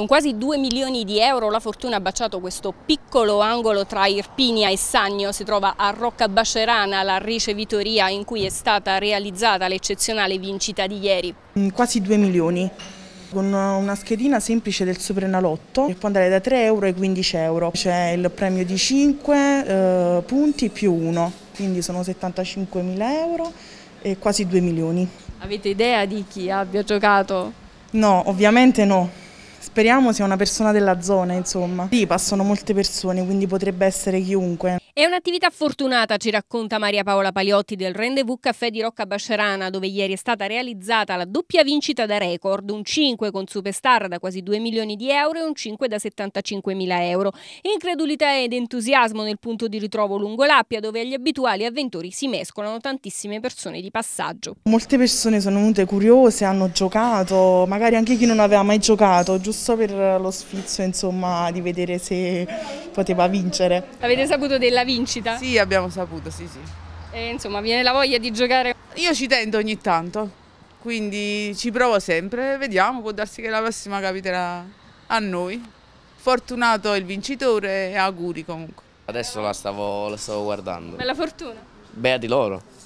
Con quasi 2 milioni di euro la fortuna ha baciato questo piccolo angolo tra Irpinia e Sannio, si trova a Rocca Bacerana, la ricevitoria in cui è stata realizzata l'eccezionale vincita di ieri. Mm, quasi 2 milioni con una schedina semplice del Suprenalotto che può andare da 3 euro ai 15 euro. C'è il premio di 5 eh, punti più 1, quindi sono 75 mila euro e quasi 2 milioni. Avete idea di chi abbia giocato? No, ovviamente no. Speriamo sia una persona della zona, insomma. Lì passano molte persone, quindi potrebbe essere chiunque. È un'attività fortunata, ci racconta Maria Paola Paliotti del Rendezvous Caffè di Rocca Bascerana, dove ieri è stata realizzata la doppia vincita da record, un 5 con Superstar da quasi 2 milioni di euro e un 5 da 75 mila euro. Incredulità ed entusiasmo nel punto di ritrovo lungo l'Appia, dove agli abituali avventori si mescolano tantissime persone di passaggio. Molte persone sono venute curiose, hanno giocato, magari anche chi non aveva mai giocato, giusto per lo sfizio insomma, di vedere se poteva vincere. Avete saputo della della vincita? Sì, abbiamo saputo, sì, sì. E insomma, viene la voglia di giocare? Io ci tento ogni tanto, quindi ci provo sempre, vediamo, può darsi che la prossima capiterà a noi. Fortunato il vincitore e auguri comunque. Adesso la stavo, la stavo guardando. Bella fortuna. Bea di loro.